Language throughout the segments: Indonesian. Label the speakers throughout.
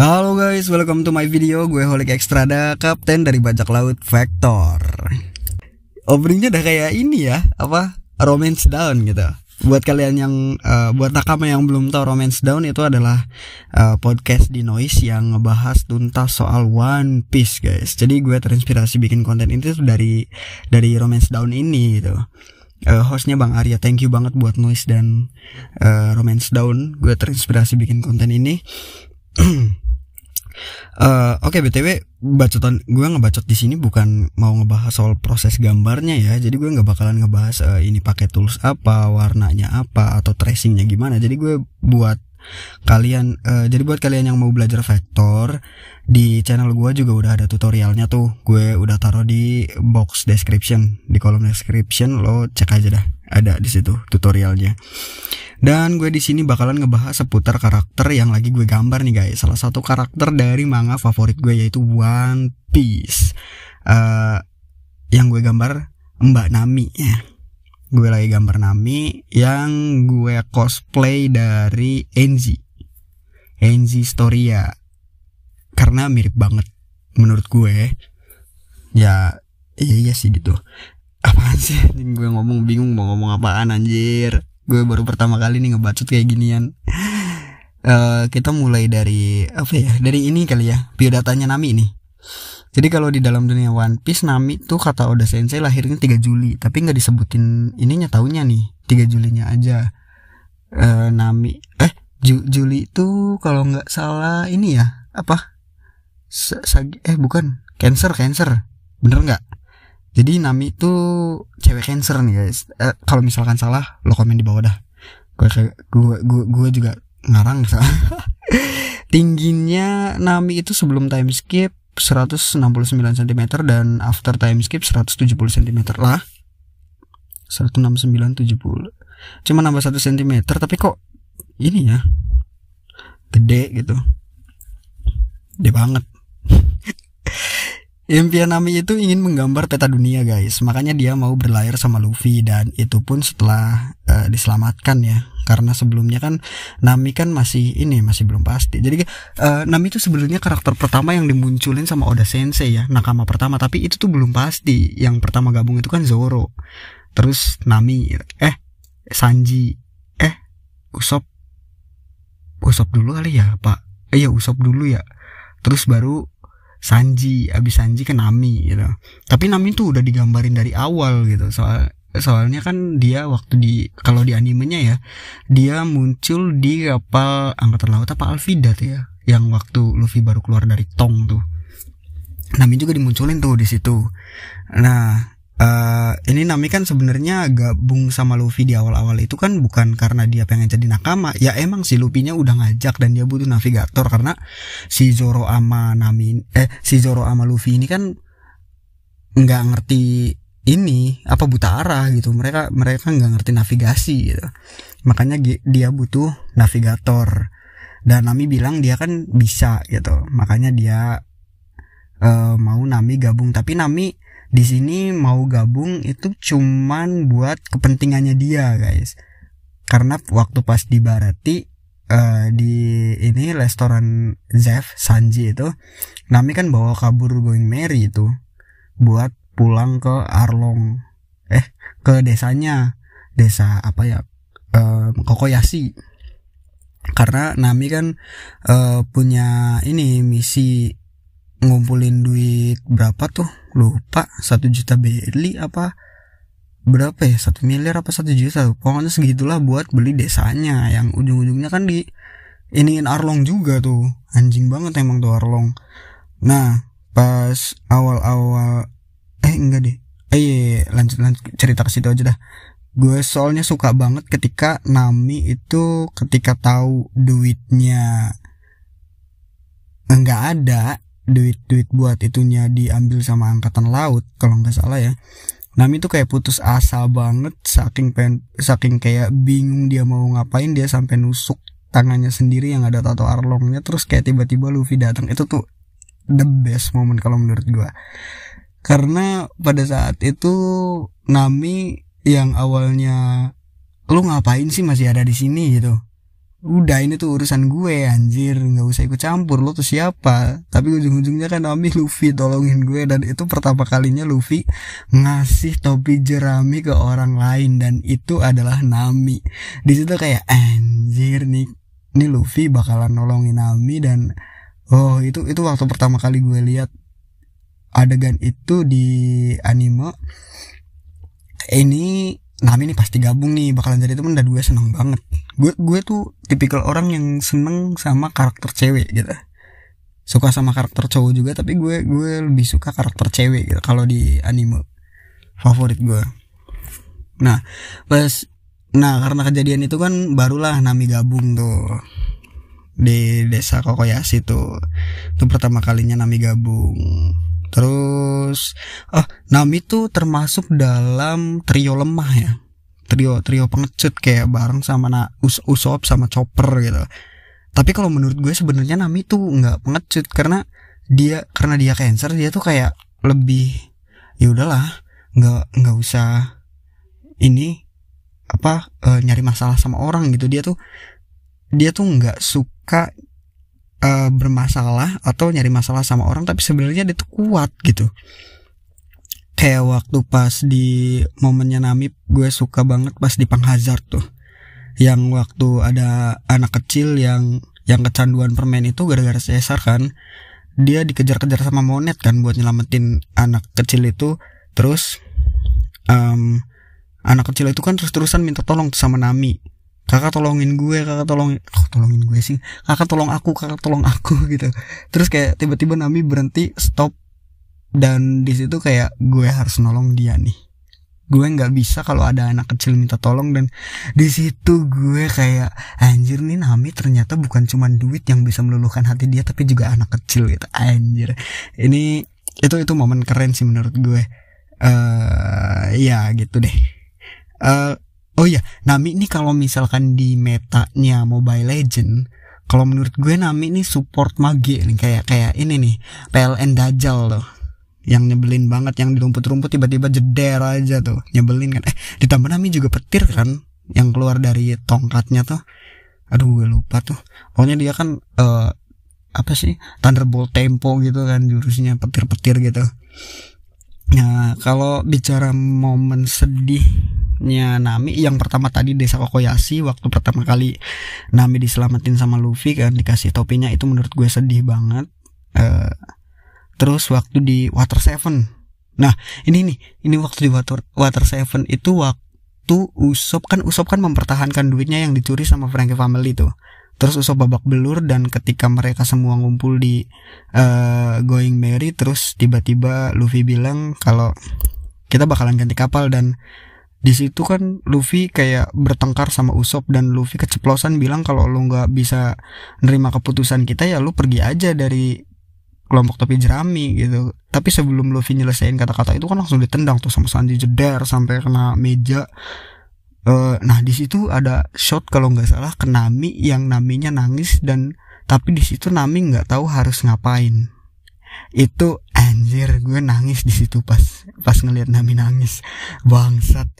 Speaker 1: Halo guys, welcome to my video. Gue Holik Ekstrada, kapten dari bajak laut Vector. Openingnya udah kayak ini ya, apa? Romance Down gitu. Buat kalian yang uh, buat nakama yang belum tahu Romance Down itu adalah uh, podcast di Noise yang ngebahas tuntas soal One Piece, guys. Jadi gue terinspirasi bikin konten itu dari dari Romance Down ini gitu uh, hostnya Bang Arya thank you banget buat noise dan uh, romance down gue terinspirasi bikin konten ini Eh, oke okay, btw bacotan gue ngebacot di sini bukan mau ngebahas soal proses gambarnya ya. Jadi gue nggak bakalan ngebahas uh, ini pakai tools apa, warnanya apa, atau tracingnya gimana. Jadi gue buat kalian uh, jadi buat kalian yang mau belajar vektor di channel gue juga udah ada tutorialnya tuh gue udah taruh di box description di kolom description lo cek aja dah ada di situ tutorialnya dan gue di sini bakalan ngebahas seputar karakter yang lagi gue gambar nih guys. Salah satu karakter dari manga favorit gue yaitu One Piece. Uh, yang gue gambar Mbak Nami ya. Gue lagi gambar Nami yang gue cosplay dari Enzi. Enzi Storia. Karena mirip banget menurut gue. Ya iya, iya sih gitu apaan sih gue ngomong bingung mau ngomong apaan anjir gue baru pertama kali nih ngebacut kayak ginian uh, kita mulai dari apa ya dari ini kali ya biodatanya Nami nih jadi kalau di dalam dunia One Piece Nami tuh kata Oda Sensei lahirnya 3 Juli tapi nggak disebutin ininya tahunnya nih 3 Julinya aja uh, Nami eh Ju Juli itu kalau nggak salah ini ya apa Sagi eh bukan Cancer Cancer bener nggak jadi Nami itu cewek cancer nih guys. Eh, kalau misalkan salah, lo komen di bawah dah. Gue gue gue, gue juga ngarang salah. Tingginya Nami itu sebelum time skip 169 cm dan after time skip 170 cm lah. 169 70. Cuma nambah 1 cm tapi kok ini ya gede gitu. Gede banget. Impian Nami itu ingin menggambar peta dunia guys Makanya dia mau berlayar sama Luffy Dan itu pun setelah uh, diselamatkan ya Karena sebelumnya kan Nami kan masih ini masih belum pasti Jadi uh, Nami itu sebenarnya karakter pertama yang dimunculin sama Oda Sensei ya Nakama pertama Tapi itu tuh belum pasti Yang pertama gabung itu kan Zoro Terus Nami Eh Sanji Eh Usop Usop dulu kali ya pak Eh iya, Usop dulu ya Terus baru Sanji abis Sanji ke kan Nami gitu tapi Nami tuh udah digambarin dari awal gitu soal soalnya kan dia waktu di kalau di animenya ya dia muncul di kapal angkatan laut apa Alvida tuh ya yang waktu Luffy baru keluar dari tong tuh Nami juga dimunculin tuh di situ nah uh, ini Nami kan sebenarnya gabung sama Luffy di awal-awal itu kan bukan karena dia pengen jadi nakama. Ya emang si Luffy-nya udah ngajak dan dia butuh navigator karena si Zoro ama Nami eh si Zoro ama Luffy ini kan nggak ngerti ini apa buta arah gitu. Mereka mereka nggak ngerti navigasi gitu. Makanya dia butuh navigator. Dan Nami bilang dia kan bisa gitu. Makanya dia uh, mau Nami gabung tapi Nami di sini mau gabung itu cuman buat kepentingannya dia guys karena waktu pas di Barati uh, di ini restoran Zef Sanji itu Nami kan bawa kabur Going Mary itu buat pulang ke Arlong eh ke desanya desa apa ya uh, Kokoyasi karena Nami kan uh, punya ini misi ngumpulin duit berapa tuh lupa satu juta beli apa berapa ya satu miliar apa satu juta pokoknya segitulah buat beli desanya yang ujung-ujungnya kan di iniin Arlong juga tuh anjing banget emang tuh Arlong nah pas awal-awal eh enggak deh eh iya, iya, iya. lanjut lanjut cerita ke situ aja dah gue soalnya suka banget ketika Nami itu ketika tahu duitnya nggak ada duit-duit buat itunya diambil sama angkatan laut kalau nggak salah ya Nami tuh kayak putus asa banget saking pen, saking kayak bingung dia mau ngapain dia sampai nusuk tangannya sendiri yang ada tato arlongnya terus kayak tiba-tiba Luffy datang itu tuh the best moment kalau menurut gua karena pada saat itu Nami yang awalnya lu ngapain sih masih ada di sini gitu udah ini tuh urusan gue anjir nggak usah ikut campur lo tuh siapa tapi ujung-ujungnya kan Nami Luffy tolongin gue dan itu pertama kalinya Luffy ngasih topi jerami ke orang lain dan itu adalah Nami di situ kayak anjir nih nih Luffy bakalan nolongin Nami dan oh itu itu waktu pertama kali gue lihat adegan itu di anime ini Nami ini pasti gabung nih bakalan jadi temen dan gue seneng banget gue gue tuh tipikal orang yang seneng sama karakter cewek gitu suka sama karakter cowok juga tapi gue gue lebih suka karakter cewek gitu kalau di anime favorit gue nah pas nah karena kejadian itu kan barulah Nami gabung tuh di desa Kokoyashi tuh itu pertama kalinya Nami gabung Terus ah Nami itu termasuk dalam trio lemah ya. Trio trio pengecut kayak bareng sama na Us Usop sama Chopper gitu. Tapi kalau menurut gue sebenarnya Nami tuh nggak pengecut karena dia karena dia cancer dia tuh kayak lebih ya udahlah nggak nggak usah ini apa e, nyari masalah sama orang gitu dia tuh dia tuh nggak suka uh, bermasalah atau nyari masalah sama orang tapi sebenarnya dia tuh kuat gitu kayak waktu pas di momennya Nami gue suka banget pas di Pang Hazard tuh yang waktu ada anak kecil yang yang kecanduan permen itu gara-gara Caesar kan dia dikejar-kejar sama monet kan buat nyelamatin anak kecil itu terus um, anak kecil itu kan terus-terusan minta tolong sama Nami kakak tolongin gue kakak tolong, oh, tolongin gue sih kakak tolong aku kakak tolong aku gitu terus kayak tiba-tiba Nami berhenti stop dan di situ kayak gue harus nolong dia nih gue nggak bisa kalau ada anak kecil minta tolong dan di situ gue kayak anjir nih Nami ternyata bukan cuma duit yang bisa meluluhkan hati dia tapi juga anak kecil gitu anjir ini itu itu momen keren sih menurut gue eh uh, ya gitu deh uh, Oh iya, Nami ini kalau misalkan di metanya Mobile Legend, kalau menurut gue Nami ini support mage nih kayak kayak ini nih, PLN Dajjal loh. Yang nyebelin banget yang di rumput-rumput tiba-tiba jeder aja tuh. Nyebelin kan. Eh, ditambah Nami juga petir kan yang keluar dari tongkatnya tuh. Aduh, gue lupa tuh. Pokoknya dia kan uh, apa sih? Thunderbolt tempo gitu kan jurusnya petir-petir gitu. Nah, kalau bicara momen sedih selamatnya Nami yang pertama tadi Desa Kokoyashi waktu pertama kali Nami diselamatin sama Luffy kan dikasih topinya itu menurut gue sedih banget uh, terus waktu di Water Seven nah ini nih ini waktu di Water Water Seven itu waktu Usop kan Usop kan mempertahankan duitnya yang dicuri sama Frankie Family tuh terus Usop babak belur dan ketika mereka semua ngumpul di uh, Going Merry terus tiba-tiba Luffy bilang kalau kita bakalan ganti kapal dan di situ kan Luffy kayak bertengkar sama Usopp dan Luffy keceplosan bilang kalau lu nggak bisa nerima keputusan kita ya lu pergi aja dari kelompok topi jerami gitu. Tapi sebelum Luffy nyelesain kata-kata itu kan langsung ditendang tuh sama Sanji jedar sampai kena meja. Uh, nah di situ ada shot kalau nggak salah ke Nami yang Naminya nangis dan tapi di situ Nami nggak tahu harus ngapain. Itu anjir gue nangis di situ pas pas ngelihat Nami nangis bangsat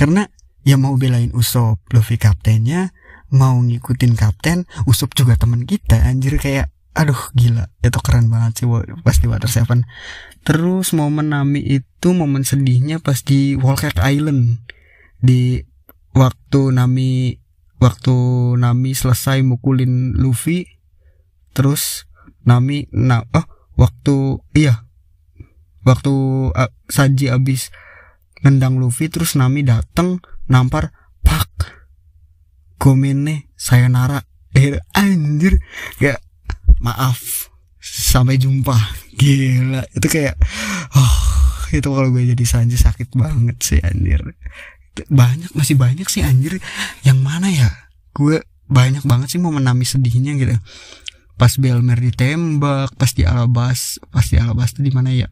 Speaker 1: karena ya mau belain Usop Luffy kaptennya mau ngikutin kapten Usop juga teman kita anjir kayak aduh gila itu keren banget sih pas di Water Seven terus momen Nami itu momen sedihnya pas di Walker Island di waktu Nami waktu Nami selesai mukulin Luffy terus Nami nah oh waktu iya waktu uh, Sanji abis nendang Luffy terus Nami dateng nampar pak gomene nara eh anjir ya maaf sampai jumpa gila itu kayak oh itu kalau gue jadi Sanji sakit banget sih anjir banyak masih banyak sih anjir yang mana ya gue banyak banget sih mau menami sedihnya gitu pas Belmer ditembak pas di Alabas pas di Alabas itu di mana ya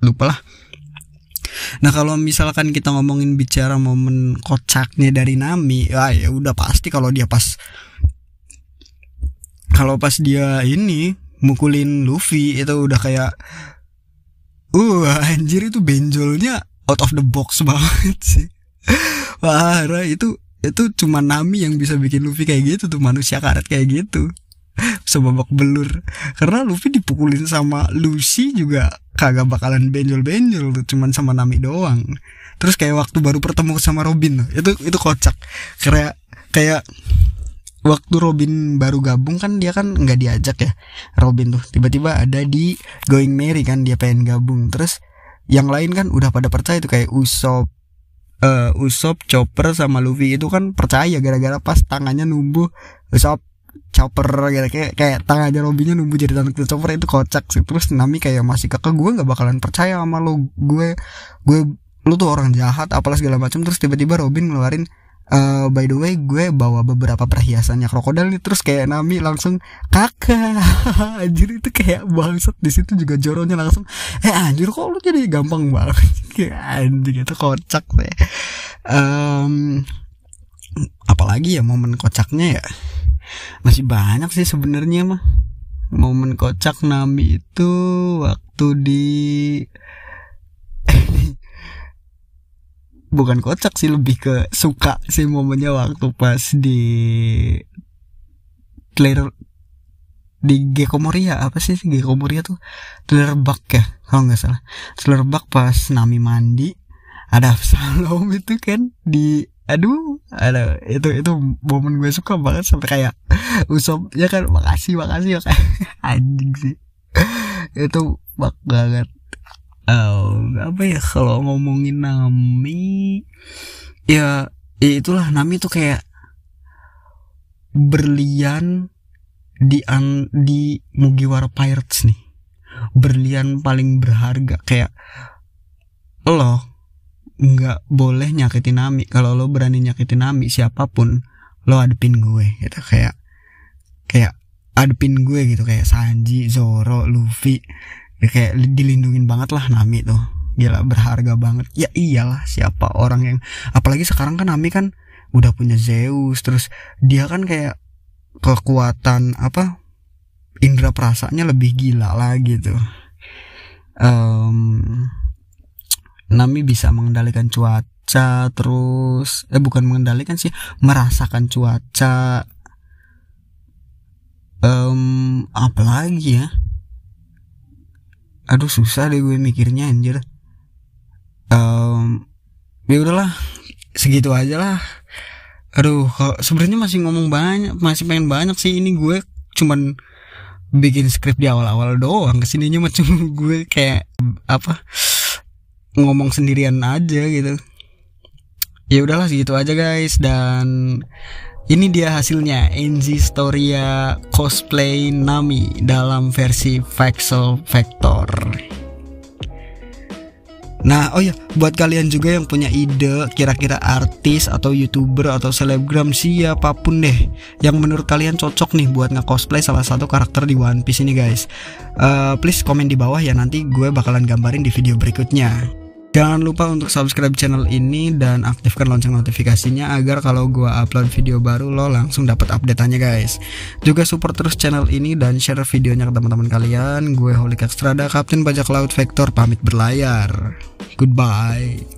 Speaker 1: lupa lah Nah kalau misalkan kita ngomongin bicara momen kocaknya dari Nami, ah, ya udah pasti kalau dia pas kalau pas dia ini mukulin Luffy itu udah kayak uh anjir itu benjolnya out of the box banget sih. Parah itu itu cuma Nami yang bisa bikin Luffy kayak gitu tuh manusia karet kayak gitu sebabak belur karena Luffy dipukulin sama Lucy juga kagak bakalan benjol-benjol tuh cuman sama Nami doang terus kayak waktu baru pertemu sama Robin itu itu kocak kayak kayak waktu Robin baru gabung kan dia kan nggak diajak ya Robin tuh tiba-tiba ada di Going Merry kan dia pengen gabung terus yang lain kan udah pada percaya itu kayak Usop uh, eh, Usop Chopper sama Luffy itu kan percaya gara-gara pas tangannya numbuh Usop chopper gitu kayak kayak tangannya Robinnya nunggu jadi tanda chopper itu kocak sih terus Nami kayak masih kakak gue nggak bakalan percaya sama lo gue gue lo tuh orang jahat apalah segala macam terus tiba-tiba Robin ngeluarin Uh, by the way gue bawa beberapa perhiasannya krokodil nih terus kayak Nami langsung kakak anjir itu kayak bangsat di situ juga joronya langsung eh anjir kok lo jadi gampang banget kayak anjir itu kocak sih um, apalagi ya momen kocaknya ya masih banyak sih sebenarnya mah momen kocak Nami itu waktu di bukan kocak sih lebih ke suka sih momennya waktu pas di trailer di Gekomoria apa sih Gekomoria tuh trailer ya kalau nggak salah trailer pas Nami mandi ada Absalom itu kan di aduh Halo, itu itu momen gue suka banget sampai kayak usop ya kan makasih makasih ya anjing sih itu bak banget oh, apa ya kalau ngomongin Nami ya, ya itulah Nami tuh kayak berlian di an, di Mugiwara Pirates nih berlian paling berharga kayak lo nggak boleh nyakitin Nami kalau lo berani nyakitin Nami siapapun lo adepin gue gitu kayak kayak adepin gue gitu kayak Sanji Zoro Luffy kayak dilindungin banget lah Nami tuh gila berharga banget ya iyalah siapa orang yang apalagi sekarang kan Nami kan udah punya Zeus terus dia kan kayak kekuatan apa indera perasaannya lebih gila lah gitu um, Nami bisa mengendalikan cuaca terus eh bukan mengendalikan sih merasakan cuaca um, apa lagi ya aduh susah deh gue mikirnya anjir um, ya udahlah segitu aja lah aduh sebenarnya masih ngomong banyak masih pengen banyak sih ini gue cuman bikin skrip di awal-awal doang kesininya macam gue kayak apa ngomong sendirian aja gitu ya udahlah segitu aja guys dan ini dia hasilnya NZ Storia cosplay Nami dalam versi Vexel Vector Nah, oh ya, buat kalian juga yang punya ide kira-kira artis atau youtuber atau selebgram siapapun deh yang menurut kalian cocok nih buat nge-cosplay salah satu karakter di One Piece ini guys. Uh, please komen di bawah ya nanti gue bakalan gambarin di video berikutnya. Jangan lupa untuk subscribe channel ini dan aktifkan lonceng notifikasinya agar kalau gua upload video baru lo langsung dapat update-annya guys. Juga support terus channel ini dan share videonya ke teman-teman kalian. Gue Holik Ekstrada, Kapten Bajak Laut Vector. pamit berlayar. Goodbye.